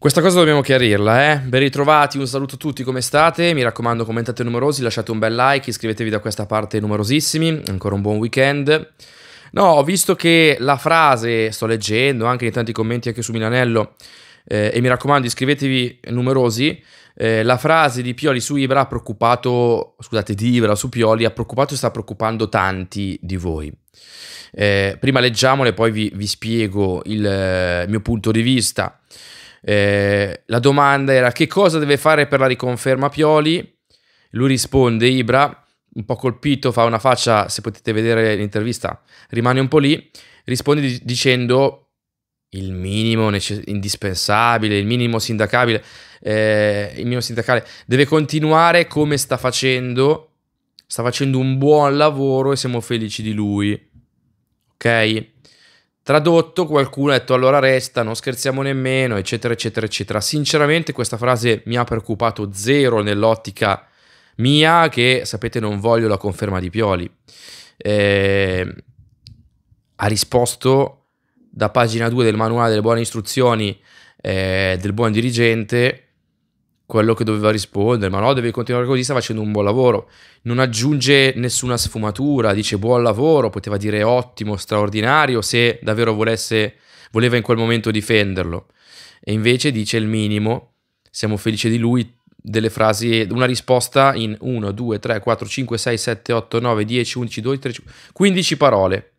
Questa cosa dobbiamo chiarirla, eh? Ben ritrovati, un saluto a tutti, come state? Mi raccomando, commentate numerosi, lasciate un bel like, iscrivetevi da questa parte numerosissimi, ancora un buon weekend. No, ho visto che la frase, sto leggendo anche in tanti commenti anche su Milanello, eh, e mi raccomando, iscrivetevi numerosi. Eh, la frase di Pioli su Ibra ha preoccupato, scusate, di Ibra su Pioli ha preoccupato e sta preoccupando tanti di voi. Eh, prima leggiamole, poi vi, vi spiego il eh, mio punto di vista. Eh, la domanda era che cosa deve fare per la riconferma Pioli? Lui risponde, Ibra, un po' colpito, fa una faccia, se potete vedere l'intervista, rimane un po' lì, risponde dicendo il minimo necess- indispensabile, il minimo sindacabile, eh, il minimo sindacale deve continuare come sta facendo, sta facendo un buon lavoro e siamo felici di lui. Ok? Tradotto, qualcuno ha detto allora resta, non scherziamo nemmeno, eccetera, eccetera, eccetera. Sinceramente questa frase mi ha preoccupato zero nell'ottica mia che, sapete, non voglio la conferma di Pioli. Eh, ha risposto da pagina 2 del manuale delle buone istruzioni eh, del buon dirigente quello che doveva rispondere, ma no, deve continuare così, sta facendo un buon lavoro. Non aggiunge nessuna sfumatura, dice buon lavoro, poteva dire ottimo, straordinario, se davvero volesse, voleva in quel momento difenderlo. E invece dice il minimo, siamo felici di lui, delle frasi, una risposta in 1, 2, 3, 4, 5, 6, 7, 8, 9, 10, 11, 12, 13, 15 parole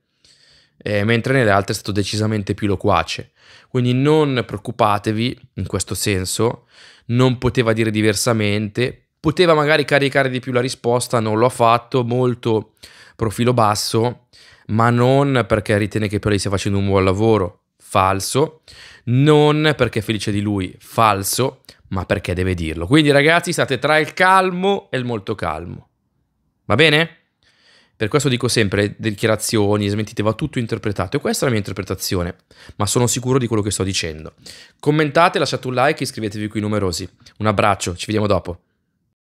eh, mentre nelle altre è stato decisamente più loquace. Quindi non preoccupatevi in questo senso, non poteva dire diversamente, poteva magari caricare di più la risposta, non lo ha fatto, molto profilo basso, ma non perché ritiene che però lei stia facendo un buon lavoro, falso, non perché è felice di lui, falso, ma perché deve dirlo. Quindi ragazzi state tra il calmo e il molto calmo. Va bene? Per questo dico sempre dichiarazioni, smentite, va tutto interpretato e questa è la mia interpretazione, ma sono sicuro di quello che sto dicendo. Commentate, lasciate un like e iscrivetevi qui numerosi. Un abbraccio, ci vediamo dopo.